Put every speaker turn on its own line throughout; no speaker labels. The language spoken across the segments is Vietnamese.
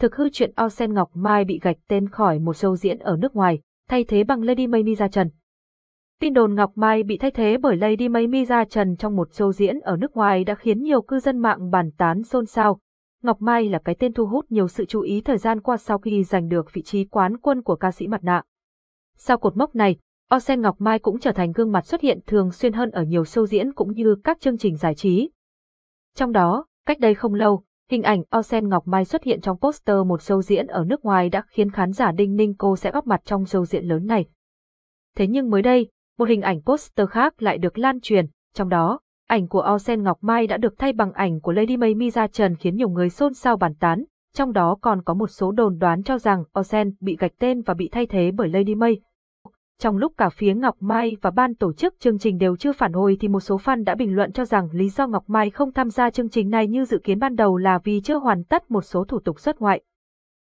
thực hư chuyện Osen Ngọc Mai bị gạch tên khỏi một show diễn ở nước ngoài, thay thế bằng Lady May Mi ra trần. Tin đồn Ngọc Mai bị thay thế bởi Lady May Mi ra trần trong một show diễn ở nước ngoài đã khiến nhiều cư dân mạng bàn tán xôn xao. Ngọc Mai là cái tên thu hút nhiều sự chú ý thời gian qua sau khi giành được vị trí quán quân của ca sĩ mặt nạ. Sau cột mốc này, Osen Ngọc Mai cũng trở thành gương mặt xuất hiện thường xuyên hơn ở nhiều show diễn cũng như các chương trình giải trí. Trong đó, cách đây không lâu, Hình ảnh Osen Ngọc Mai xuất hiện trong poster một show diễn ở nước ngoài đã khiến khán giả đinh ninh cô sẽ góp mặt trong show diễn lớn này. Thế nhưng mới đây, một hình ảnh poster khác lại được lan truyền, trong đó, ảnh của Osen Ngọc Mai đã được thay bằng ảnh của Lady May Mi trần khiến nhiều người xôn xao bàn tán, trong đó còn có một số đồn đoán cho rằng Osen bị gạch tên và bị thay thế bởi Lady May, trong lúc cả phía Ngọc Mai và ban tổ chức chương trình đều chưa phản hồi thì một số fan đã bình luận cho rằng lý do Ngọc Mai không tham gia chương trình này như dự kiến ban đầu là vì chưa hoàn tất một số thủ tục xuất ngoại.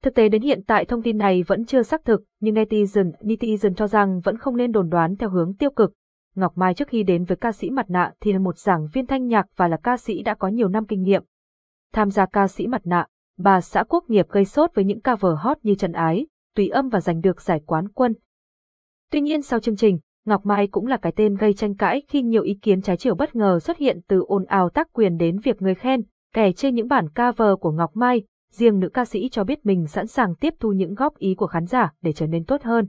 Thực tế đến hiện tại thông tin này vẫn chưa xác thực, nhưng netizen, netizen cho rằng vẫn không nên đồn đoán theo hướng tiêu cực. Ngọc Mai trước khi đến với ca sĩ mặt nạ thì là một giảng viên thanh nhạc và là ca sĩ đã có nhiều năm kinh nghiệm. Tham gia ca sĩ mặt nạ, bà xã quốc nghiệp gây sốt với những cover hot như Trần Ái, Tùy Âm và giành được giải quán quân. Tuy nhiên sau chương trình, Ngọc Mai cũng là cái tên gây tranh cãi khi nhiều ý kiến trái chiều bất ngờ xuất hiện từ ồn ào tác quyền đến việc người khen, kẻ trên những bản cover của Ngọc Mai, riêng nữ ca sĩ cho biết mình sẵn sàng tiếp thu những góp ý của khán giả để trở nên tốt hơn.